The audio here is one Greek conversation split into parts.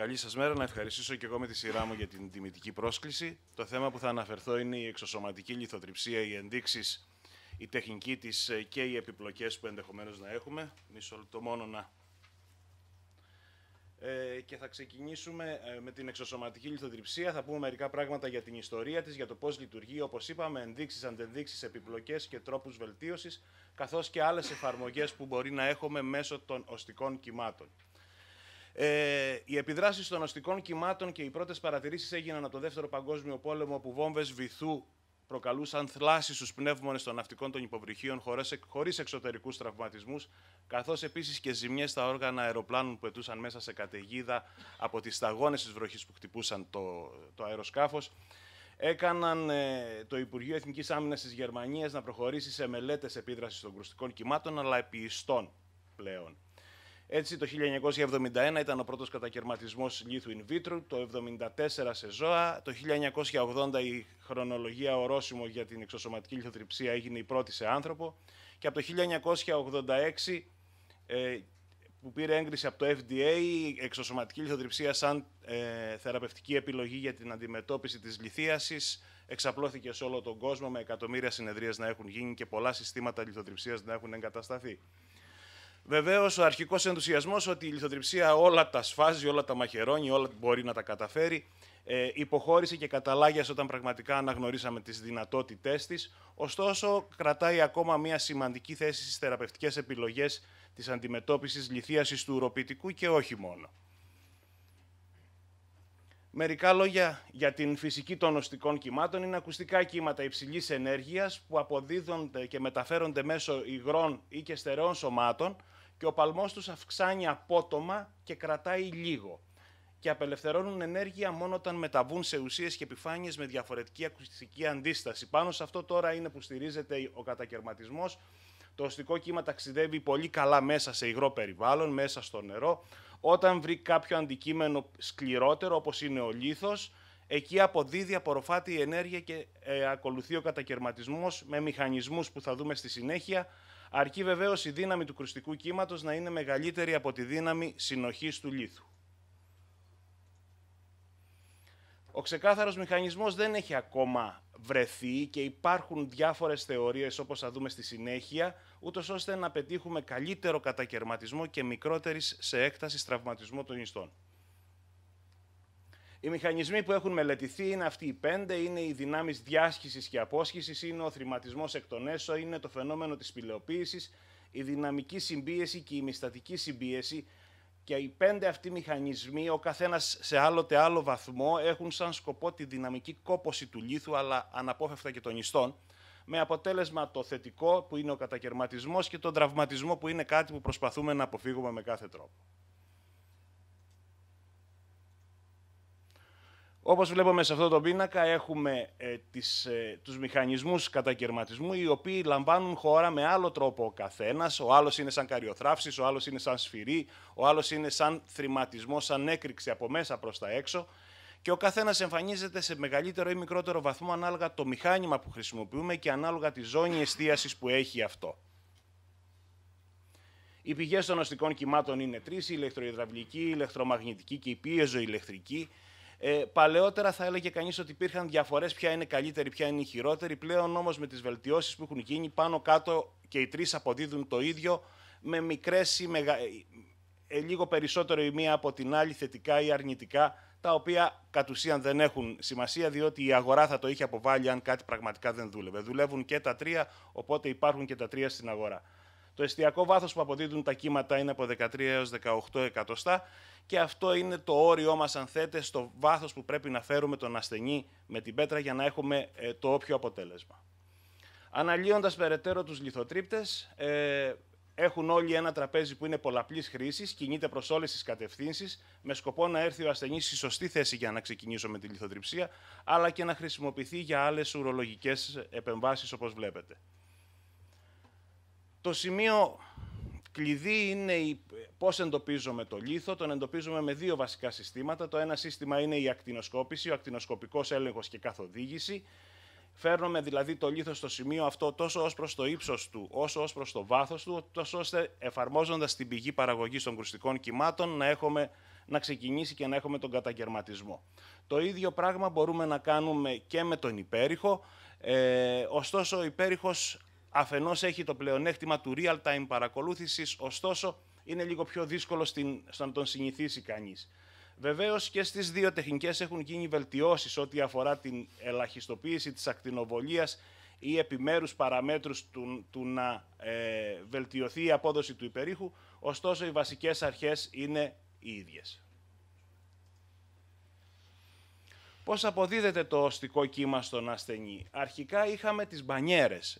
Καλή σας μέρα. Να ευχαριστήσω και εγώ με τη σειρά μου για την τιμητική πρόσκληση. Το θέμα που θα αναφερθώ είναι η εξωσωματική λιθοτριψία, οι ενδείξεις, η τεχνική της ε, και οι επιπλοκές που ενδεχομένως να έχουμε. Μισό το μόνο να... Ε, και θα ξεκινήσουμε ε, με την εξωσωματική λιθοτριψία. Θα πούμε μερικά πράγματα για την ιστορία της, για το πώς λειτουργεί, όπως είπαμε, ενδείξεις, αντενδείξεις, επιπλοκές και τρόπους βελτίωσης, καθώς και άλλες εφαρμογές που μπορεί να έχουμε μέσω των οστικών κυμάτων. Ε, οι επιδράσεις των αστικών κυμάτων και οι πρώτες παρατηρήσεις έγιναν από το Δεύτερο Παγκόσμιο Πόλεμο, όπου βόμβες βυθού προκαλούσαν θλάσεις στους πνεύμονες των ναυτικών των υποβρυχίων χωρίς εξωτερικούς τραυματισμούς, καθώς επίσης και ζημιές στα όργανα αεροπλάνων που πετούσαν μέσα σε καταιγίδα από τις σταγόνες της βροχής που χτυπούσαν το, το αεροσκάφος. Έκαναν ε, το Υπουργείο Εθνικής Άμυνας της Γερμανίας να προχωρήσει σε μελέτες επίδρασης των κρουστικών κυμάτων, αλλά επιστών πλέον. Έτσι, το 1971 ήταν ο πρώτος κατακαιρματισμός λίθου in vitro, το 1974 σε ζώα, το 1980 η χρονολογία ορόσημο για την εξωσωματική λιθοτριψία έγινε η πρώτη σε άνθρωπο και από το 1986 ε, που πήρε έγκριση από το FDA η εξωσωματική λιθοτριψία σαν ε, θεραπευτική επιλογή για την αντιμετώπιση της λιθίασης εξαπλώθηκε σε όλο τον κόσμο με εκατομμύρια συνεδρίες να έχουν γίνει και πολλά συστήματα λιθοτριψίας να έχουν εγκατασταθεί. Βεβαίως, ο αρχικός ενθουσιασμός ότι η λιθοτριψία όλα τα σφάζει, όλα τα μαχαιρώνει, όλα μπορεί να τα καταφέρει, ε, υποχώρησε και καταλάγιασε όταν πραγματικά αναγνωρίσαμε τις δυνατότητές της. Ωστόσο, κρατάει ακόμα μια σημαντική θέση στις θεραπευτικές επιλογές της αντιμετώπισης λιθίαση του ουροπητικού και όχι μόνο. Μερικά λόγια για την φυσική των οστικών κυμάτων είναι ακουστικά κύματα υψηλής ενέργειας που αποδίδονται και μεταφέρονται μέσω υγρών ή και στερεών σωμάτων, και ο παλμός τους αυξάνει απότομα και κρατάει λίγο και απελευθερώνουν ενέργεια μόνο όταν μεταβούν σε ουσίες και επιφάνειες με διαφορετική ακουστική αντίσταση. Πάνω σε αυτό τώρα είναι που στηρίζεται ο κατακαιρματισμός. Το οστικό κύμα ταξιδεύει πολύ καλά μέσα σε υγρό περιβάλλον, μέσα στο νερό. Όταν βρει κάποιο αντικείμενο σκληρότερο, όπως είναι ο λίθος, εκεί αποδίδει, απορροφάται η ενέργεια και ε, ακολουθεί ο κατακαιρματισμός με μηχανισμούς που θα δούμε στη συνέχεια, αρκεί βεβαίως η δύναμη του κρουστικού κύματος να είναι μεγαλύτερη από τη δύναμη συνοχής του λίθου. Ο ξεκάθαρος μηχανισμός δεν έχει ακόμα βρεθεί και υπάρχουν διάφορες θεωρίες, όπως θα δούμε στη συνέχεια, ούτως ώστε να πετύχουμε καλύτερο κατακαιρματισμό και μικρότερης σε έκταση τραυματισμό των ιστών. Οι μηχανισμοί που έχουν μελετηθεί είναι αυτοί οι πέντε, είναι οι δυνάμεις διάσχησης και απόσχησης, είναι ο θρηματισμός εκ των έσω, είναι το φαινόμενο της πηλαιοποίησης, η δυναμική συμπίεση και η μυστατική συμπίεση και οι πέντε αυτοί μηχανισμοί, ο καθένας σε άλλοτε άλλο βαθμό, έχουν σαν σκοπό τη δυναμική κόπωση του λίθου, αλλά αναπόφευκτα και των ιστών, με αποτέλεσμα το θετικό που είναι ο κατακαιρματισμός και τον τραυματισμό που είναι κάτι που προσπαθούμε να αποφύγουμε με κάθε τρόπο. Όπως βλέπουμε σε αυτό το πίνακα έχουμε ε, τις, ε, τους μηχανισμούς κατακαιρματισμού οι οποίοι λαμβάνουν χώρα με άλλο τρόπο ο καθένας. Ο άλλος είναι σαν καριοθράψης, ο άλλος είναι σαν σφυρί, ο άλλος είναι σαν θρηματισμό, σαν έκρηξη από μέσα προς τα έξω. Και ο καθένας εμφανίζεται σε μεγαλύτερο ή μικρότερο βαθμό ανάλογα το μηχάνημα που χρησιμοποιούμε και ανάλογα τη ζώνη εστίασης που έχει αυτό. Οι πηγές των οστικών κυμάτων είναι τρεις, η ηλεκτροϊδραυλική, η ηλεκτρομαγνητική και η πίεζοηλεκτρική. Ε, παλαιότερα θα έλεγε κανείς ότι υπήρχαν διαφορές, ποια είναι καλύτερη, ποια είναι χειρότερη. Πλέον όμως με τις βελτιώσεις που έχουν γίνει, πάνω κάτω και οι τρεις αποδίδουν το ίδιο με μικρές ή μεγα... Ε, λίγο περισσότερο η μία από την άλλη, θετικά ή αρνητικά, τα οποία κατ' ουσίαν δεν έχουν σημασία, διότι η αγορά θα το είχε αποβάλει αν κάτι πραγματικά δεν δούλευε. Δουλεύουν και τα τρία, οπότε υπάρχουν και τα τρία στην αγορά. Το εστιακό βάθος που αποδίδουν τα κύματα είναι από 13 έως 18 εκατοστά και αυτό είναι το όριό μας, αν θέτε, στο βάθος που πρέπει να φέρουμε τον ασθενή με την πέτρα για να έχουμε ε, το όποιο αποτέλεσμα. Αναλύοντας περαιτέρω τους λιθοτρύπτες, ε, έχουν όλοι ένα τραπέζι που είναι πολλαπλής χρήσης, κινείται προς όλες τις κατευθύνσεις, με σκοπό να έρθει ο ασθενής στη σωστή θέση για να ξεκινήσω με τη λιθοτριψία, αλλά και να χρησιμοποιηθεί για άλλες ουρολογικές επεμβάσεις όπως βλέπετε. Το σημείο κλειδί είναι η... πώς εντοπίζουμε το λίθο. Τον εντοπίζουμε με δύο βασικά συστήματα. Το ένα σύστημα είναι η ακτινοσκόπηση, ο ακτινοσκοπικός έλεγχος και καθοδήγηση. Φέρνουμε δηλαδή το λίθο στο σημείο αυτό τόσο ως προς το ύψος του, όσο ως προς το βάθος του, τόσο ώστε εφαρμόζοντας την πηγή παραγωγής των κρουστικών κυμάτων να, έχουμε, να ξεκινήσει και να έχουμε τον καταγερματισμό. Το ίδιο πράγμα μπορούμε να κάνουμε και με τον υπέρηχο, ε, ωστόσο ο υπέρηχος αφενός έχει το πλεονέκτημα του real-time παρακολούθησης, ωστόσο είναι λίγο πιο δύσκολο στην, στο να τον συνηθίσει κανείς. Βεβαίως και στις δύο τεχνικές έχουν γίνει βελτιώσεις ό,τι αφορά την ελαχιστοποίηση της ακτινοβολίας ή επιμέρους παραμέτρους του, του, να ε, βελτιωθεί η απόδοση του υπερήχου. Ωστόσο, οι βασικές αρχές είναι οι ίδιες. Πώς αποδίδεται το οστικό κύμα στον ασθενή. Αρχικά είχαμε τις μπανιέρες.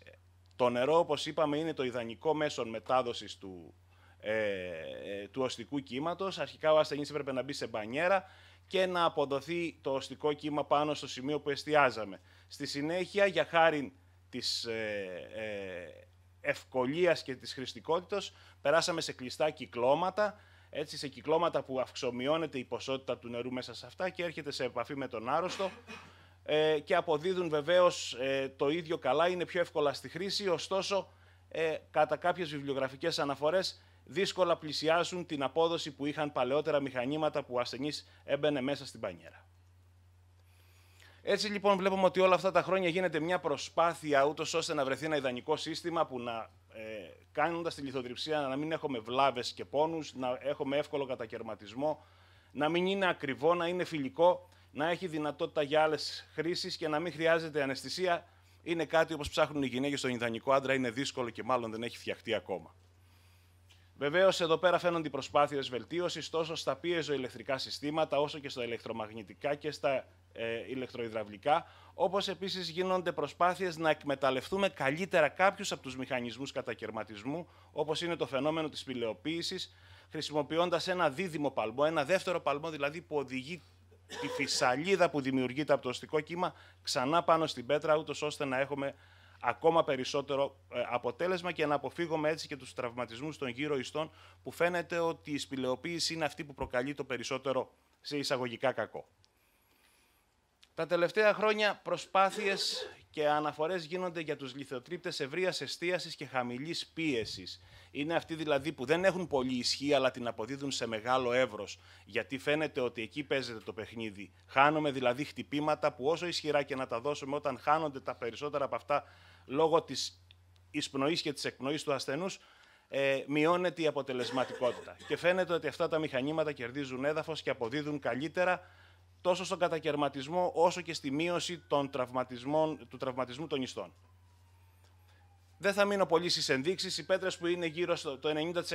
Το νερό, όπως είπαμε, είναι το ιδανικό μέσον μετάδοσης του, ε, ε, του οστικού κύματος. Αρχικά ο ασθενής έπρεπε να μπει σε μπανιέρα και να αποδοθεί το οστικό κύμα πάνω στο σημείο που εστιάζαμε. Στη συνέχεια, για χάρη της ε, ε, ευκολίας και της χρηστικότητας, περάσαμε σε κλειστά κυκλώματα, έτσι σε κυκλώματα που αυξομειώνεται η ποσότητα του νερού μέσα σε αυτά και έρχεται σε επαφή με τον άρρωστο ε, και αποδίδουν βεβαίως ε, το ίδιο καλά, είναι πιο εύκολα στη χρήση, ωστόσο ε, κατά κάποιες βιβλιογραφικές αναφορές δύσκολα πλησιάζουν την απόδοση που είχαν παλαιότερα μηχανήματα που ο ασθενής έμπαινε μέσα στην πανιέρα. Έτσι λοιπόν βλέπουμε ότι όλα αυτά τα χρόνια γίνεται μια προσπάθεια ούτως ώστε να βρεθεί ένα ιδανικό σύστημα που να ε, κάνοντας τη λιθοδρυψία να μην έχουμε βλάβες και πόνους, να έχουμε εύκολο κατακαιρματισμό, να μην είναι ακριβό, να είναι φιλικό να έχει δυνατότητα για άλλες χρήσεις και να μην χρειάζεται αναισθησία είναι κάτι όπως ψάχνουν οι γυναίκες στον ιδανικό άντρα, είναι δύσκολο και μάλλον δεν έχει φτιαχτεί ακόμα. Βεβαίως, εδώ πέρα φαίνονται οι προσπάθειες βελτίωσης τόσο στα πίεζοηλεκτρικά συστήματα, όσο και στα ηλεκτρομαγνητικά και στα ε, ηλεκτροϊδραυλικά, όπως επίσης γίνονται προσπάθειες να εκμεταλλευτούμε καλύτερα κάποιους από τους μηχανισμούς κατακαιρματισμού, όπως είναι το φαινόμενο της πηλαιοποίησης, χρησιμοποιώντας ένα δίδυμο παλμό, ένα δεύτερο παλμό δηλαδή που οδηγεί τη φυσαλίδα που δημιουργείται από το οστικό κύμα ξανά πάνω στην πέτρα, ούτως ώστε να έχουμε ακόμα περισσότερο ε, αποτέλεσμα και να αποφύγουμε έτσι και τους τραυματισμούς των γύρω ιστών που φαίνεται ότι η σπηλαιοποίηση είναι αυτή που προκαλεί το περισσότερο σε εισαγωγικά κακό. Τα τελευταία χρόνια προσπάθειες και αναφορές γίνονται για τους λιθοτρύπτες ευρείας εστίασης και χαμηλής πίεσης. Είναι αυτοί δηλαδή που δεν έχουν πολύ ισχύ, αλλά την αποδίδουν σε μεγάλο εύρος. Γιατί φαίνεται ότι εκεί παίζεται το παιχνίδι. Χάνουμε δηλαδή χτυπήματα που όσο ισχυρά και να τα δώσουμε, όταν χάνονται τα περισσότερα από αυτά λόγω της εισπνοής και της εκπνοής του ασθενούς, ε, μειώνεται η αποτελεσματικότητα. Και φαίνεται ότι αυτά τα μηχανήματα κερδίζουν έδαφος και αποδίδουν καλύτερα τόσο στον κατακαιρματισμό όσο και στη μείωση των τραυματισμών, του τραυματισμού των ιστών. Δεν θα μείνω πολύ στις ενδείξεις. Οι πέτρες που είναι γύρω στο το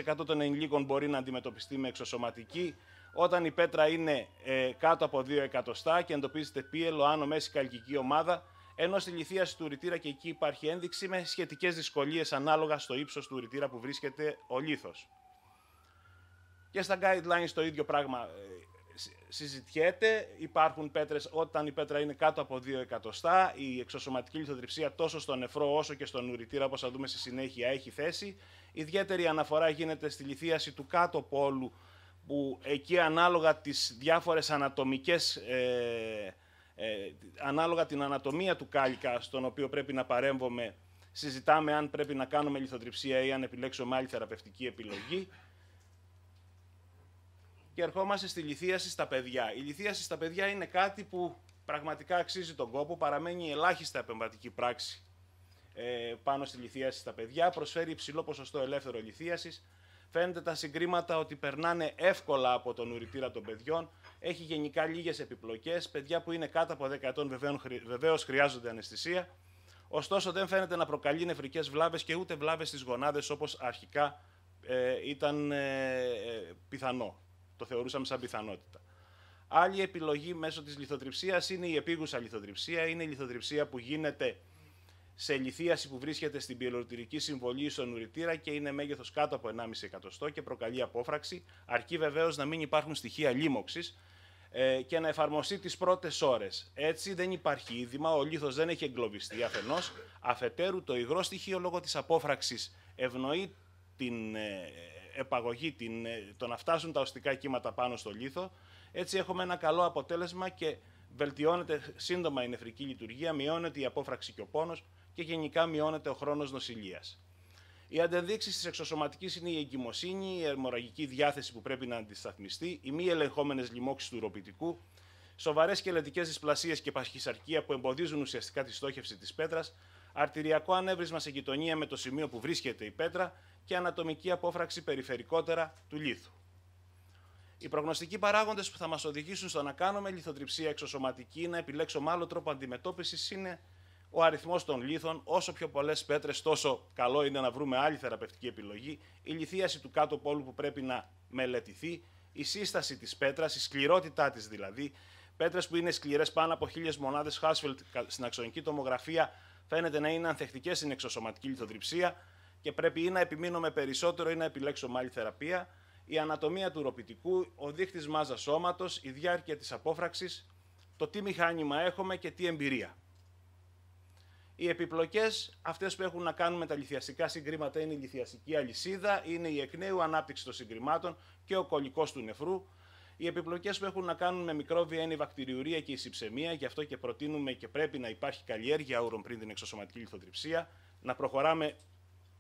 90% των ενηλίκων μπορεί να αντιμετωπιστεί με εξωσωματική. Όταν η πέτρα είναι ε, κάτω από 2 εκατοστά και εντοπίζεται πίελο, άνω, μέση καλκική ομάδα, ενώ στη λυθίαση του ρητήρα και εκεί υπάρχει ένδειξη με σχετικές δυσκολίες ανάλογα στο ύψος του ρητήρα που βρίσκεται ο λίθος. Και στα guidelines το ίδιο πράγμα ε, συζητιέται, υπάρχουν πέτρες όταν η πέτρα είναι κάτω από 2 εκατοστά, η εξωσωματική λιθοδρυψία τόσο στον νεφρό όσο και στον ουρητήρα όπως θα δούμε στη συνέχεια έχει θέση. Ιδιαίτερη αναφορά γίνεται στη λιθίαση του κάτω πόλου που εκεί ανάλογα τις διάφορες ανατομικές ε, ε, ανάλογα την ανατομία του κάλικα στον οποίο πρέπει να παρέμβουμε. συζητάμε αν πρέπει να κάνουμε λιθοτριψία ή αν επιλέξουμε άλλη θεραπευτική επιλογή και ερχόμαστε στη λυθίαση στα παιδιά. Η λυθίαση στα παιδιά είναι κάτι που πραγματικά αξίζει τον κόπο, παραμένει η ελάχιστα επεμβατική πράξη ε, πάνω στη λυθίαση στα παιδιά, προσφέρει υψηλό ποσοστό ελεύθερο λυθίαση. φαίνεται τα συγκρήματα ότι περνάνε εύκολα από τον ουρητήρα των παιδιών, έχει γενικά λίγες επιπλοκές, παιδιά που είναι κάτω από 10 ετών βεβαίως χρειάζονται αναισθησία, ωστόσο δεν φαίνεται να προκαλεί νεφρικές βλάβες και ούτε βλάβες στις γονάδες, όπως αρχικά ε, ήταν ε, ε, πιθανό. Το θεωρούσαμε σαν πιθανότητα. Άλλη επιλογή μέσω της λιθοτριψίας είναι η επίγουσα λιθοτριψία. Είναι η λιθοτριψία που γίνεται σε λιθίαση που βρίσκεται στην πυελορυτηρική συμβολή στον ουρητήρα και είναι μέγεθος κάτω από 1,5 εκατοστό και προκαλεί απόφραξη, αρκεί βεβαίως να μην υπάρχουν στοιχεία λίμωξης ε, και να εφαρμοστεί τις πρώτες ώρες. Έτσι δεν υπάρχει είδημα, ο λίθος δεν έχει εγκλωβιστεί αφενός. Αφετέρου, το υγρό στοιχείο λόγω της απόφραξης ευνοεί την ε, επαγωγή, την, ε, το να φτάσουν τα οστικά κύματα πάνω στο λίθο. Έτσι έχουμε ένα καλό αποτέλεσμα και βελτιώνεται σύντομα η νεφρική λειτουργία, μειώνεται η απόφραξη και ο πόνος και γενικά μειώνεται ο χρόνος νοσηλείας. Οι αντεδείξει της εξωσωματικής είναι η εγκυμοσύνη, η αιμορραγική διάθεση που πρέπει να αντισταθμιστεί, οι μη ελεγχόμενες λοιμώξεις του ροπητικού, σοβαρές σκελετικές δυσπλασίες και παχυσαρκία που εμποδίζουν ουσιαστικά τη στόχευση της πέτρας, αρτηριακό ανέβρισμα σε γειτονία με το σημείο που βρίσκεται η πέτρα και ανατομική απόφραξη περιφερικότερα του λίθου. Οι προγνωστικοί παράγοντες που θα μας οδηγήσουν στο να κάνουμε λιθοτριψία εξωσωματική ή να επιλέξουμε άλλο τρόπο αντιμετώπισης είναι ο αριθμός των λίθων. Όσο πιο πολλές πέτρες, τόσο καλό είναι να βρούμε άλλη θεραπευτική επιλογή, η λιθίαση του κάτω πόλου που πρέπει να μελετηθεί, η σύσταση της πέτρας, η σκληρότητά της δηλαδή. Πέτρες που είναι σκληρές πάνω από χίλιες μονάδες Χάσφελτ στην αξονική τομογραφία φαίνεται να είναι ανθεκτικές στην εξωσωματική λιθοδρυψία και πρέπει ή να επιμείνουμε περισσότερο ή να επιλέξουμε άλλη θεραπεία. Η ανατομία του ροπητικού, ο δείκτη μάζα σώματο, η να επιλεξουμε αλλη θεραπεια η ανατομια του ροπητικου ο δειχτη μαζα σωματο η διαρκεια της απόφραξης, το τι μηχάνημα έχουμε και τι εμπειρία. Οι επιπλοκές, αυτές που έχουν να κάνουν με τα λιθιαστικά συγκρήματα, είναι η λιθιαστική αλυσίδα, είναι η εκ νέου ανάπτυξη των συγκριμάτων και ο κολλικό του νεφρού, οι επιπλοκές που έχουν να κάνουν με μικρόβια είναι η βακτηριουρία και η συψεμία, γι' αυτό και προτείνουμε και πρέπει να υπάρχει καλλιέργεια ούρων πριν την εξωσωματική λιθοτριψία, να προχωράμε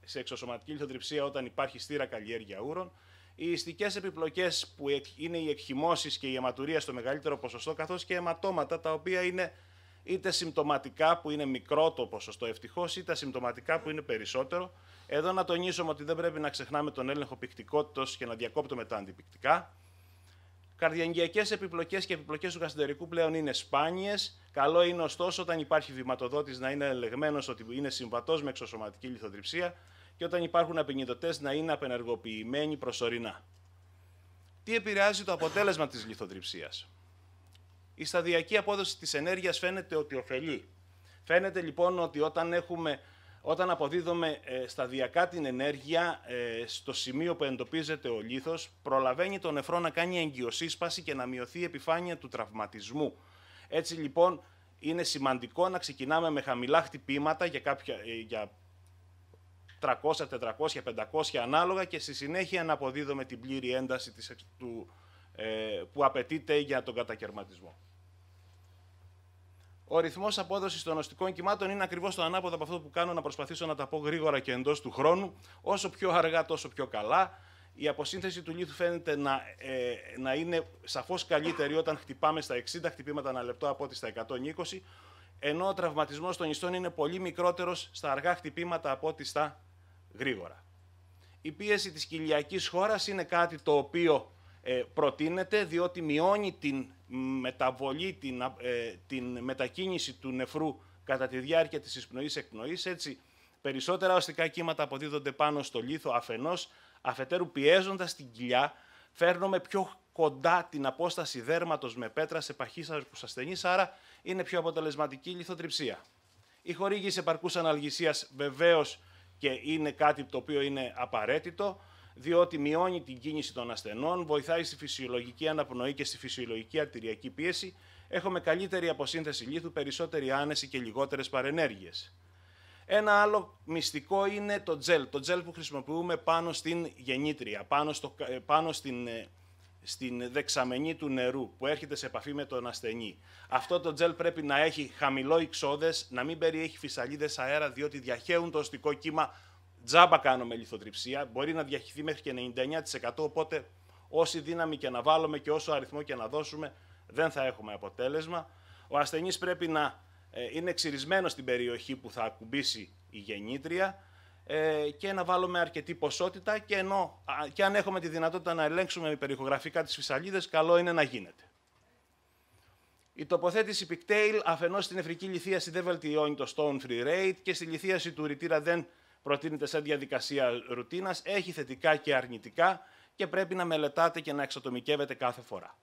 σε εξωσωματική λιθοτριψία όταν υπάρχει στήρα καλλιέργεια ούρων. Οι ιστικές επιπλοκές που είναι οι εκχυμώσεις και η αιματουρία στο μεγαλύτερο ποσοστό, καθώς και αιματώματα τα οποία είναι είτε συμπτωματικά που είναι μικρό το ποσοστό ευτυχώς, είτε συμπτωματικά που είναι περισσότερο. Εδώ να τονίσουμε ότι δεν πρέπει να ξεχνάμε τον έλεγχο πυκτικότητα και να διακόπτουμε τα αντιπυκτικά. Καρδιαγγειακές επιπλοκές και επιπλοκές του γαστεντερικού πλέον είναι σπάνιες. Καλό είναι ωστόσο όταν υπάρχει βηματοδότης να είναι ελεγμένος ότι είναι συμβατός με εξωσωματική λιθοδρυψία και όταν υπάρχουν απεινιδωτέ να είναι απενεργοποιημένοι προσωρινά. Τι επηρεάζει το αποτέλεσμα της λιθοδρυψίας. Η σταδιακή απόδοση της ενέργειας φαίνεται ότι ωφελεί. Φαίνεται λοιπόν ότι όταν έχουμε όταν αποδίδουμε ε, σταδιακά την ενέργεια ε, στο σημείο που εντοπίζεται ο λίθος, προλαβαίνει το νεφρό να κάνει εγκυοσύσπαση και να μειωθεί η επιφάνεια του τραυματισμού. Έτσι λοιπόν είναι σημαντικό να ξεκινάμε με χαμηλά χτυπήματα για, κάποια, ε, για 300, 400, 500 ανάλογα και στη συνέχεια να αποδίδουμε την πλήρη ένταση της, του, που απαιτείται για τον κατακαιρματισμό. Ο ρυθμός απόδοσης των οστικών κυμάτων είναι ακριβώς το ανάποδο από αυτό που κάνω να προσπαθήσω να τα πω γρήγορα και εντός του χρόνου. Όσο πιο αργά, τόσο πιο καλά. Η αποσύνθεση του λίθου φαίνεται να, ε, να είναι σαφώς καλύτερη όταν χτυπάμε στα 60 χτυπήματα ανά λεπτό από ότι στα 120, ενώ ο τραυματισμός των ιστών είναι πολύ μικρότερος στα αργά χτυπήματα από ότι στα γρήγορα. Η πίεση της κοιλιακής χώρας είναι κάτι το οποίο ε, προτείνεται διότι μειώνει την μεταβολή, την, ε, την μετακίνηση του νεφρού κατά τη διάρκεια της εισπνοής-εκπνοής, έτσι περισσότερα οστικά κύματα αποδίδονται πάνω στο λίθο αφενός, αφετέρου πιέζοντας την κοιλιά, φέρνουμε πιο κοντά την απόσταση δέρματος με πέτρα σε παχύσαρκους ασθενείς, άρα είναι πιο αποτελεσματική η λιθοτριψία. Η χορήγηση επαρκούς αναλγησίας βεβαίως και είναι κάτι το οποίο είναι απαραίτητο, διότι μειώνει την κίνηση των ασθενών, βοηθάει στη φυσιολογική αναπνοή και στη φυσιολογική αρτηριακή πίεση, έχουμε καλύτερη αποσύνθεση λίθου, περισσότερη άνεση και λιγότερες παρενέργειες. Ένα άλλο μυστικό είναι το τζελ. Το τζελ που χρησιμοποιούμε πάνω στην γεννήτρια, πάνω, στο, ε, πάνω στην, ε, στην δεξαμενή του νερού που έρχεται σε επαφή με τον ασθενή. Αυτό το τζελ πρέπει να έχει χαμηλό υξόδε, να μην περιέχει φυσαλίδες αέρα, διότι διαχέουν το οστικό κύμα Τζάμπα κάνουμε λιθοτριψία. Μπορεί να διαχυθεί μέχρι και 99%. Οπότε, όση δύναμη και να βάλουμε και όσο αριθμό και να δώσουμε, δεν θα έχουμε αποτέλεσμα. Ο ασθενής πρέπει να ε, είναι ξυρισμένος στην περιοχή που θα ακουμπήσει η γεννήτρια ε, και να βάλουμε αρκετή ποσότητα και, ενώ, και αν έχουμε τη δυνατότητα να ελέγξουμε με περιχογραφικά τις φυσαλίδες, καλό είναι να γίνεται. Η τοποθέτηση Pigtail αφενός στην εφρική λυθίαση δεν βελτιώνει το stone free rate και στη λυθίαση του ρητήρα δεν προτείνεται σε διαδικασία ρουτίνας, έχει θετικά και αρνητικά και πρέπει να μελετάτε και να εξατομικεύετε κάθε φορά.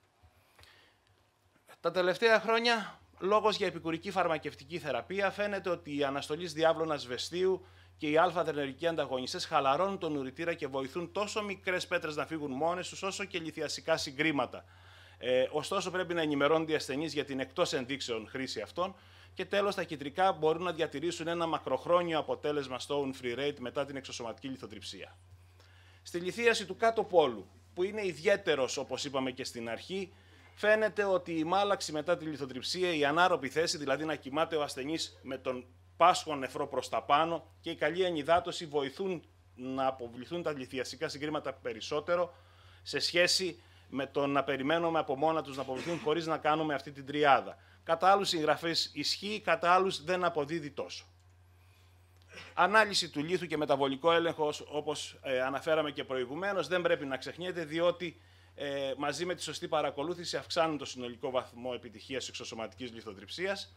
Τα τελευταία χρόνια, λόγος για επικουρική φαρμακευτική θεραπεία φαίνεται ότι η αναστολή διάβλωνας βεστίου και οι αλφαδερνερικοί ανταγωνιστές χαλαρώνουν τον ουρητήρα και βοηθούν τόσο μικρές πέτρες να φύγουν μόνες τους, όσο και λιθιασικά συγκρήματα. Ε, ωστόσο, πρέπει να ενημερώνονται οι ασθενείς για την εκτός ενδείξεων χρήση αυτών, και τέλος, τα κεντρικά μπορούν να διατηρήσουν ένα μακροχρόνιο αποτέλεσμα stone free rate μετά την εξωσωματική λιθοτριψία. Στη λιθίαση του κάτω πόλου, που είναι ιδιαίτερος όπως είπαμε και στην αρχή, φαίνεται ότι η μάλαξη μετά τη λιθοτριψία, η ανάρωπη θέση, δηλαδή να κοιμάται ο ασθενής με τον πάσχο νεφρό προς τα πάνω και η καλή ενυδάτωση βοηθούν να αποβληθούν τα λιθιασικά συγκρήματα περισσότερο σε σχέση με το να περιμένουμε από μόνα τους να αποβληθούν χωρίς να κάνουμε αυτή την τριάδα κατά άλλους συγγραφέ ισχύει, κατά άλλους δεν αποδίδει τόσο. Ανάλυση του λίθου και μεταβολικό έλεγχος, όπως ε, αναφέραμε και προηγουμένως, δεν πρέπει να ξεχνιέται, διότι ε, μαζί με τη σωστή παρακολούθηση αυξάνουν το συνολικό βαθμό επιτυχίας εξωσωματικής λιθοτριψίας.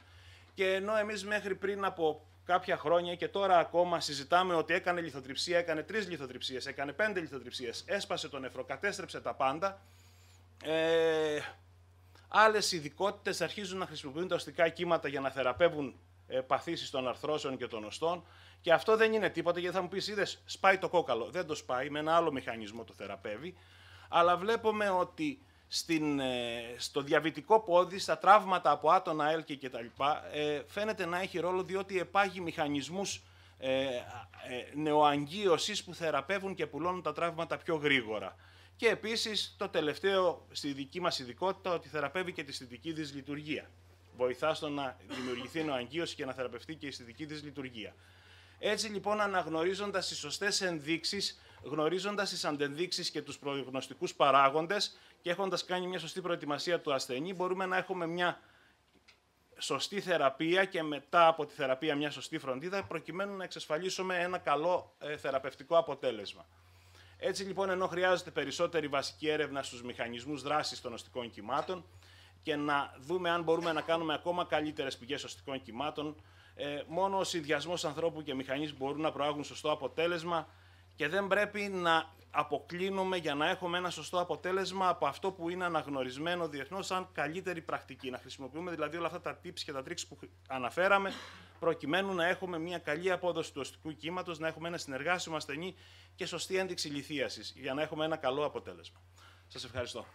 Και ενώ εμείς μέχρι πριν από κάποια χρόνια και τώρα ακόμα συζητάμε ότι έκανε λιθοτριψία, έκανε τρεις λιθοτριψίες, έκανε πέντε λιθοτριψίες, έσπασε τον νεφροκατέστρεψε τα πάντα, ε, Άλλες ειδικότητες αρχίζουν να χρησιμοποιούν τα οστικά κύματα για να θεραπεύουν ε, παθήσεις των αρθρώσεων και των οστών. Και αυτό δεν είναι τίποτα γιατί θα μου πεις: Είδες, σπάει το κόκαλο. Δεν το σπάει, με ένα άλλο μηχανισμό το θεραπεύει. Αλλά βλέπουμε ότι στην, ε, στο διαβητικό πόδι, στα τραύματα από άτονα, έλκη κτλ. Ε, φαίνεται να έχει ρόλο διότι επάγει μηχανισμούς ε, ε που θεραπεύουν και πουλώνουν τα τραύματα πιο γρήγορα. Και επίσης το τελευταίο στη δική μας ειδικότητα ότι θεραπεύει και τη αισθητική δυσλειτουργία. Βοηθάς στο να δημιουργηθεί νοαγγίωση και να θεραπευτεί και η αισθητική δυσλειτουργία. Έτσι λοιπόν αναγνωρίζοντας τις σωστές ενδείξεις, γνωρίζοντας τις αντενδείξεις και τους προγνωστικούς παράγοντες, και έχοντας κάνει μια σωστή προετοιμασία του ασθενή, μπορούμε να έχουμε μια σωστή θεραπεία και μετά από τη θεραπεία μια σωστή φροντίδα, προκειμένου να εξασφαλίσουμε ένα καλό ε, θεραπευτικό αποτέλεσμα. Έτσι λοιπόν, ενώ χρειάζεται περισσότερη βασική έρευνα στους μηχανισμούς δράσης των οστικών κυμάτων και να δούμε αν μπορούμε να κάνουμε ακόμα καλύτερες πηγές οστικών κυμάτων, ε, μόνο ο συνδυασμός ανθρώπου και μηχανής μπορούν να προάγουν σωστό αποτέλεσμα και δεν πρέπει να αποκλίνουμε για να έχουμε ένα σωστό αποτέλεσμα από αυτό που είναι αναγνωρισμένο διεθνώς σαν καλύτερη πρακτική. Να χρησιμοποιούμε δηλαδή όλα αυτά τα tips και τα tricks που αναφέραμε, προκειμένου να έχουμε μια καλή απόδοση του οστικού κύματος, να έχουμε ένα συνεργάσιμο ασθενή και σωστή ένδειξη λυθίαση για να έχουμε ένα καλό αποτέλεσμα. Σας ευχαριστώ.